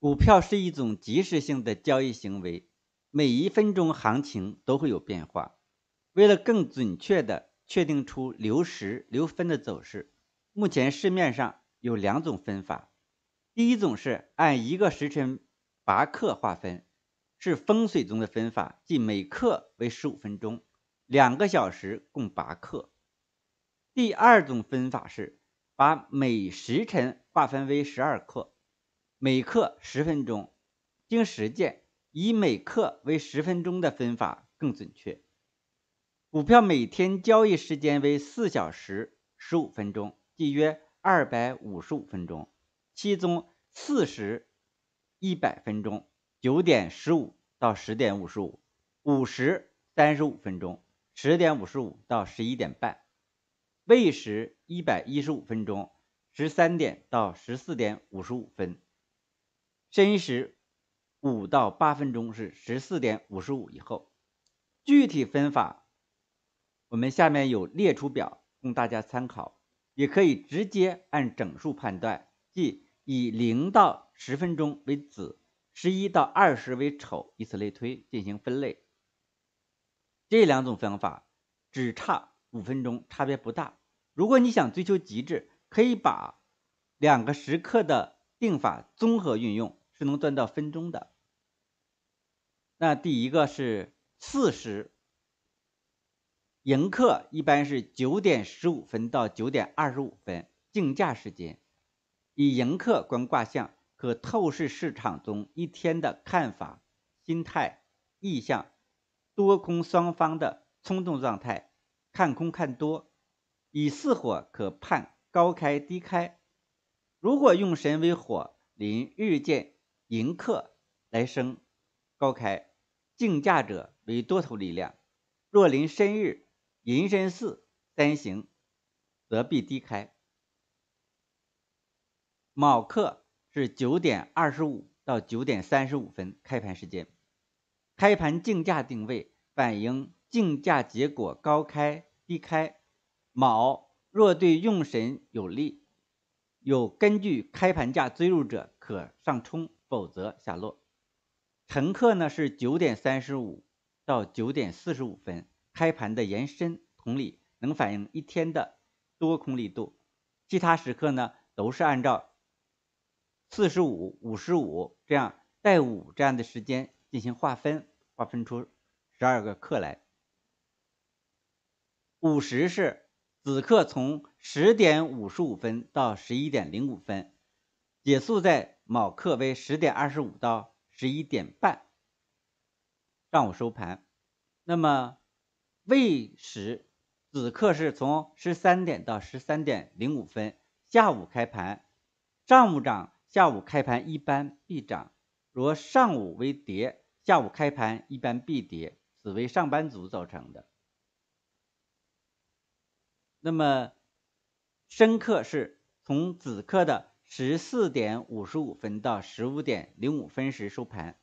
股票是一种即时性的交易行为，每一分钟行情都会有变化。为了更准确的确定出流时流分的走势，目前市面上有两种分法。第一种是按一个时辰八克划分，是风水中的分法，即每刻为十五分钟，两个小时共八克。第二种分法是把每时辰划分为十二克。每刻十分钟，经实践，以每刻为十分钟的分法更准确。股票每天交易时间为四小时十五分钟，即约二百五十五分钟，其中四时一百分钟（九点十五到十点五十五），午时三十五分钟（十点五十五到十一点半），未时一百一十五分钟（十三点到十四点五十五分）。申时五到八分钟是十四点五十五以后，具体分法，我们下面有列出表供大家参考，也可以直接按整数判断，即以零到十分钟为子，十一到二十为丑，以此类推进行分类。这两种方法只差五分钟，差别不大。如果你想追求极致，可以把两个时刻的定法综合运用。是能赚到分钟的。那第一个是巳时，迎客一般是九点十五分到九点二十五分，竞价时间。以迎客观卦象，可透视市场中一天的看法、心态、意向、多空双方的冲动状态，看空看多。以巳火可判高开低开。如果用神为火，临日见。寅客来生，高开，竞价者为多头力量。若临申日，寅申巳单行，则必低开。卯克是九点二十五到九点三十五分开盘时间，开盘竞价定位反映竞价结果，高开低开。卯若对用神有利，有根据开盘价追入者可上冲。否则下落。乘客呢是九点三十五到九点四十五分开盘的延伸，同理能反映一天的多空力度。其他时刻呢都是按照四十五、五十五这样带五这样的时间进行划分，划分出十二个课来。午时是子课，从十点五十五分到十一点零五分结束在。卯刻为十点二十五到十一点半，上午收盘。那么未时子刻是从十三点到十三点零五分，下午开盘。上午涨，下午开盘一般必涨；若上午为跌，下午开盘一般必跌，此为上班族造成的。那么申刻是从子刻的。十四点五十五分到十五点零五分时收盘，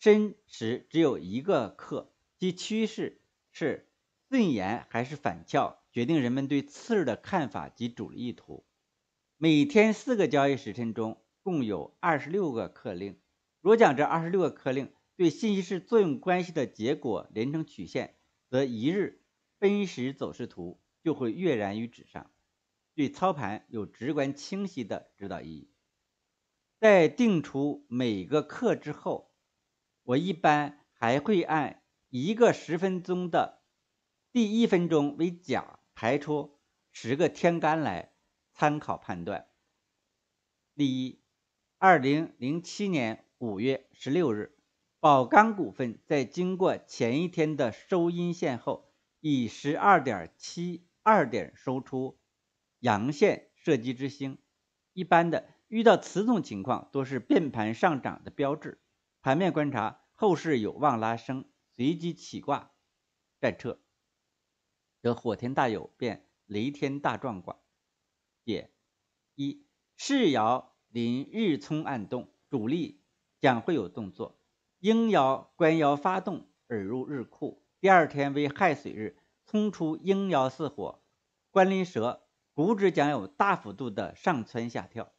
分时只有一个刻。即趋势是顺延还是反翘，决定人们对次日的看法及主力意图。每天四个交易时辰中，共有二十六个刻令。若将这二十六个刻令对信息式作用关系的结果连成曲线，则一日分时走势图就会跃然于纸上。对操盘有直观清晰的指导意义。在定出每个课之后，我一般还会按一个十分钟的，第一分钟为甲，排出十个天干来参考判断。第一：二零零七年五月十六日，宝钢股份在经过前一天的收阴线后，以十二点七二点收出。阳线射击之星，一般的遇到此种情况，多是变盘上涨的标志。盘面观察，后市有望拉升。随即起卦，占车得火天大有变雷天大壮卦，解一世爻临日冲暗动，主力将会有动作。阴爻官爻发动而入日库，第二天为亥水日冲出阴爻似火，官临蛇。股指将有大幅度的上蹿下跳。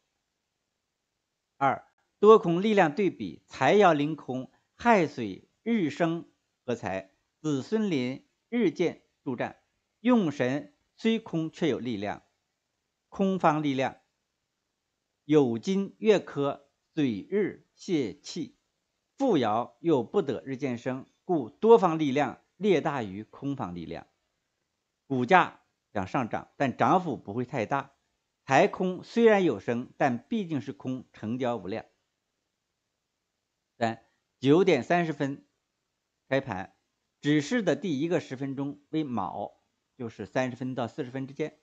二多空力量对比，财爻临空，亥水日生合财，子孙林日见助战，用神虽空却有力量，空方力量有金月科，水日泄气，复爻又不得日见生，故多方力量略大于空方力量，股价。涨上涨，但涨幅不会太大。财空虽然有升，但毕竟是空，成交无量。三九点三十分开盘，指示的第一个十分钟为卯，就是三十分到四十分之间。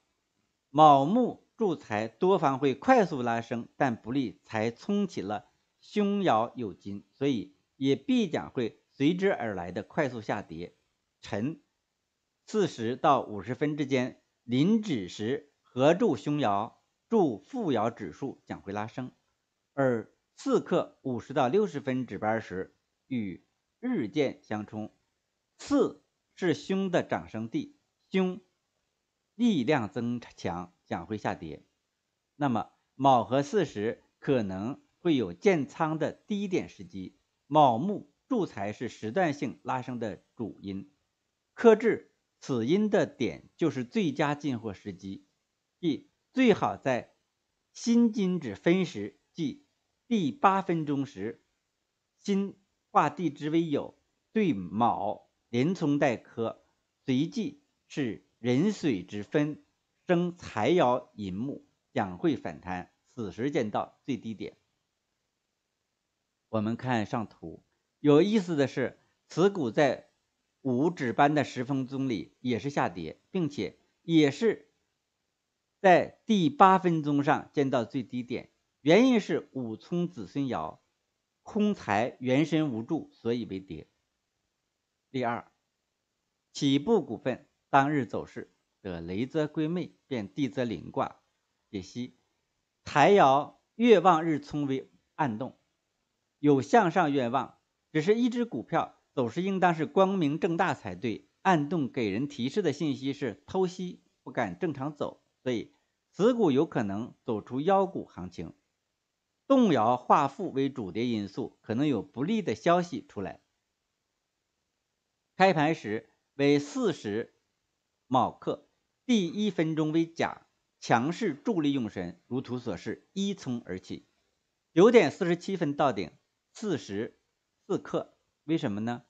卯木助财，多方会快速拉升，但不利财冲起了凶爻有金，所以也必将会随之而来的快速下跌。辰四十到五十分之间。临止时合住凶爻，助腹爻指数将会拉升；而刺客五十到六十分值班时与日见相冲，次是凶的长生地，凶力量增强将会下跌。那么卯合巳时可能会有建仓的低点时机。卯木柱财是时段性拉升的主因，克制。此阴的点就是最佳进货时机，即最好在新金之分时，即第八分钟时，辛化地支为酉，对卯连冲带科，随即是壬水之分生财爻引木，将会反弹，此时见到最低点。我们看上图，有意思的是此股在。五指般的十分钟里也是下跌，并且也是在第八分钟上见到最低点。原因是五冲子孙爻，空财元神无助，所以为跌。第二，起步股份当日走势得雷泽归妹变地泽临卦，解析：台爻月望日冲为暗动，有向上愿望，只是一只股票。走势应当是光明正大才对，暗动给人提示的信息是偷袭，不敢正常走，所以此股有可能走出腰股行情，动摇画负为主跌因素，可能有不利的消息出来。开盘时为四十卯克，第一分钟为甲，强势助力用神，如图所示，一冲而起，九点四十七分到顶，四时四刻。为什么呢？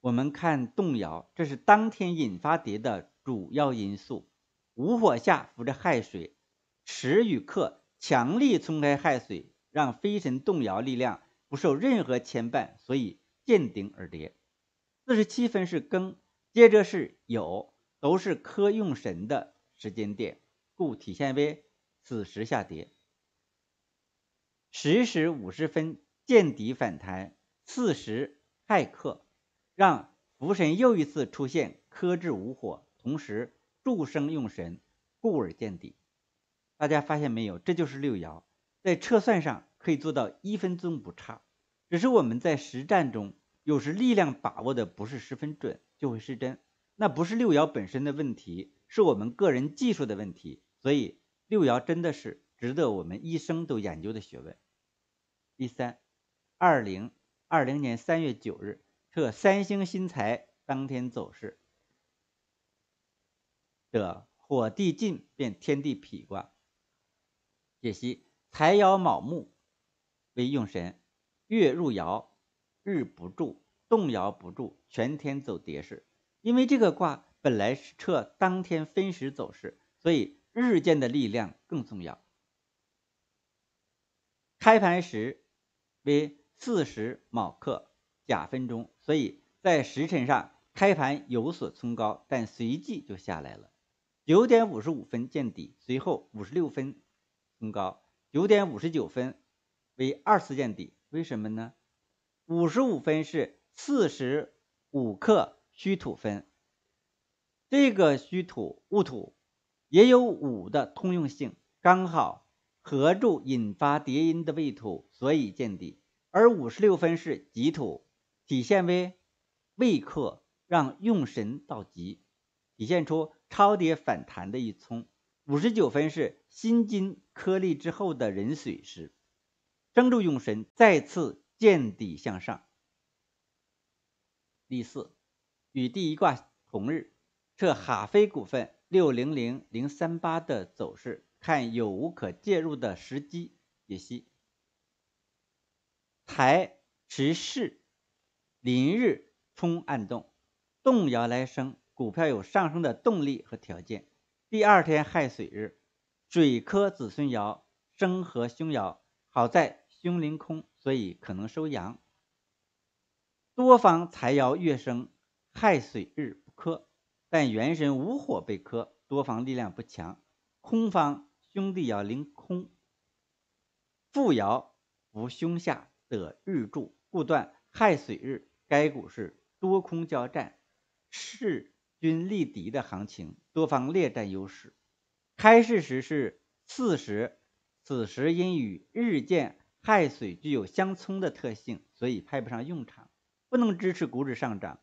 我们看动摇，这是当天引发跌的主要因素。无火下浮着亥水，池与克，强力冲开亥水，让飞神动摇力量不受任何牵绊，所以见顶而跌。四十七分是庚，接着是有，都是科用神的时间点，故体现为此时下跌。十时五十分见底反弹，四时。骇客，让福神又一次出现克制无火，同时助生用神，故而见底。大家发现没有？这就是六爻在测算上可以做到一分钟不差，只是我们在实战中有时力量把握的不是十分准，就会失真。那不是六爻本身的问题，是我们个人技术的问题。所以六爻真的是值得我们一生都研究的学问。第三，二零。二零年三月九日，测三星新材当天走势的火地晋变天地痞卦。解析：财爻卯木为用神，月入爻日不住，动摇不住，全天走跌势。因为这个卦本来是测当天分时走势，所以日间的力量更重要。开盘时为。四十卯克甲分钟，所以在时辰上开盘有所冲高，但随即就下来了。九点五十五分见底，随后五十六分冲高，九点五十九分为二次见底。为什么呢？五十五分是四十五克戌土分，这个戌土戊土也有五的通用性，刚好合住引发叠音的未土，所以见底。而五十六分是极土，体现为未克，让用神到极，体现出超跌反弹的一冲。五十九分是新金颗粒之后的壬水时，帮住用神再次见底向上。第四与第一卦同日，测哈飞股份六零零零三八的走势，看有无可介入的时机解析。财持势，临日冲暗动，动摇来生，股票有上升的动力和条件。第二天亥水日，水克子孙爻，生和凶爻，好在凶临空，所以可能收阳。多方财爻月升，亥水日不克，但元神无火被克，多方力量不强。空方兄弟爻临空，父爻。无凶下。的日柱故断亥水日，该股是多空交战、势均力敌的行情，多方略占优势。开市时是巳时，此时因与日见亥水具有相冲的特性，所以派不上用场，不能支持股指上涨。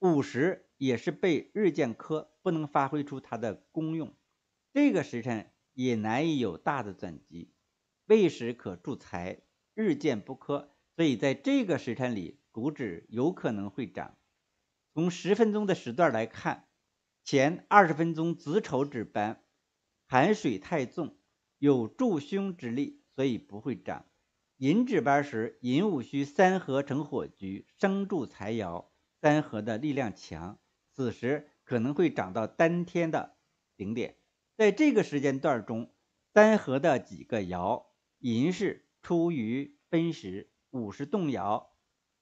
午时也是被日见科，不能发挥出它的功用，这个时辰也难以有大的转机。未时可助财。日渐不科，所以在这个时辰里，股指有可能会涨。从十分钟的时段来看，前二十分钟子丑指班，寒水太重，有助凶之力，所以不会涨。寅指班时，寅午戌三合成火局，生助财爻，三合的力量强，此时可能会涨到当天的顶点。在这个时间段中，三合的几个爻，寅是。出于分时五十动摇，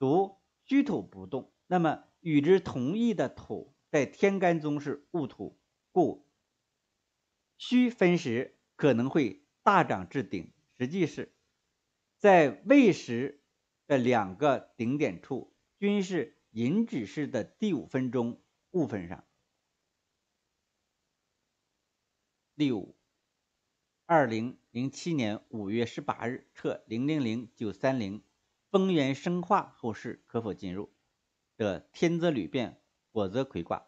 独虚土不动。那么与之同意的土在天干中是戊土，故戌分时可能会大涨至顶。实际是在未时的两个顶点处，均是寅指式的第五分钟戊分上。第五二零。零七年五月十八日，撤零零零九三零，丰源生化后市可否进入？的天则履变火则魁卦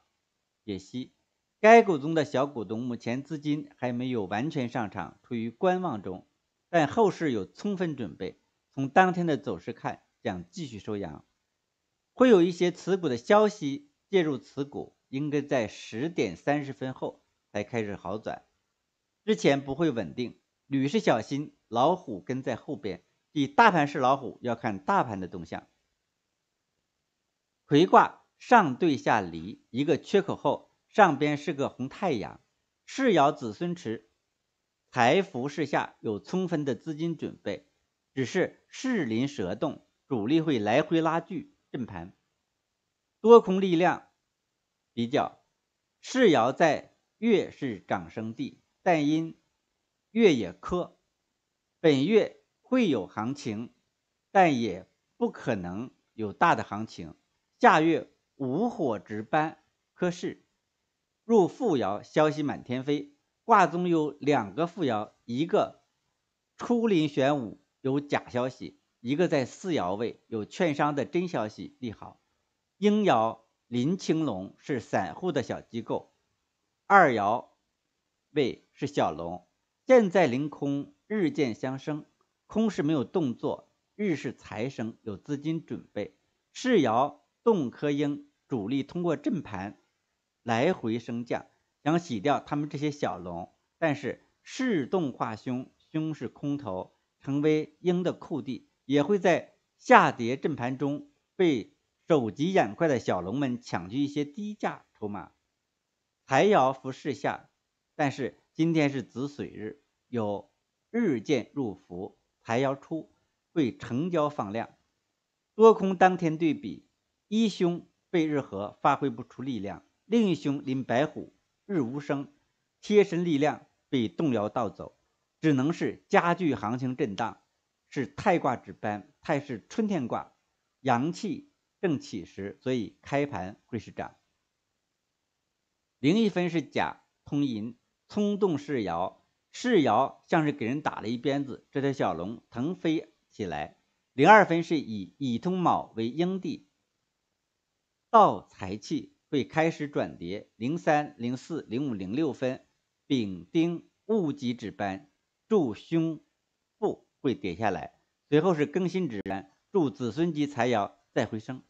解析。该股中的小股东目前资金还没有完全上场，处于观望中，但后市有充分准备。从当天的走势看，将继续收阳，会有一些持股的消息介入此股，应该在十点三十分后才开始好转，之前不会稳定。女是小心，老虎跟在后边。即大盘是老虎，要看大盘的动向。葵卦上兑下离，一个缺口后，上边是个红太阳。世爻子孙池，财富是下，有充分的资金准备。只是世临蛇动，主力会来回拉锯震盘，多空力量比较。世爻在月是长生地，但因。越野科本月会有行情，但也不可能有大的行情。下月无火值班科室入富爻，消息满天飞。卦中有两个富爻，一个初临玄武有假消息，一个在四爻位有券商的真消息利好。鹰爻林青龙是散户的小机构，二爻位是小龙。剑在凌空，日渐相生，空是没有动作，日是财生，有资金准备。势爻动科鹰，主力通过震盘来回升降，想洗掉他们这些小龙。但是势动化凶，凶是空头，成为鹰的库地，也会在下跌震盘中被手疾眼快的小龙们抢去一些低价筹码。财爻浮势下，但是。今天是子水日，有日见入伏，财要出，会成交放量，多空当天对比，一凶被日合发挥不出力量，另一凶临白虎，日无声，贴身力量被动摇盗走，只能是加剧行情震荡，是太卦值班，太是春天卦，阳气正起时，所以开盘会是涨。零一分是甲通银冲动是爻，是爻像是给人打了一鞭子，这条小龙腾飞起来。零二分是以乙通卯为阴地，道财气会开始转跌。零三、零四、零五、零六分，丙丁戊己之班助凶，部会跌下来。随后是庚辛之然助子孙及财爻再回升。